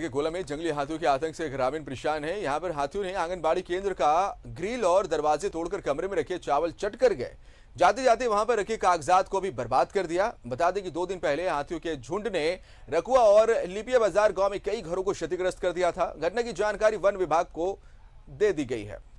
के गोला में जंगली हाथियों के आतंक से ग्रामीण परेशान हैं यहाँ पर हाथियों ने आंगनबाड़ी केंद्र का ग्रिल और दरवाजे तोड़कर कमरे में रखे चावल चट कर गए जाते जाते वहां पर रखे कागजात को भी बर्बाद कर दिया बता दें कि दो दिन पहले हाथियों के झुंड ने रकुआ और लिपिया बाजार गांव में कई घरों को क्षतिग्रस्त कर दिया था घटना की जानकारी वन विभाग को दे दी गई है